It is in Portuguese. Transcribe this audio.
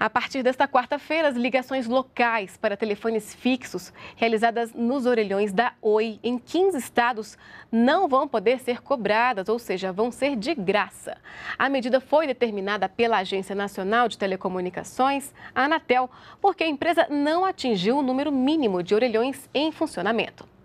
A partir desta quarta-feira, as ligações locais para telefones fixos realizadas nos orelhões da Oi em 15 estados não vão poder ser cobradas, ou seja, vão ser de graça. A medida foi determinada pela Agência Nacional de Telecomunicações, a Anatel, porque a empresa não atingiu o número mínimo de orelhões em funcionamento.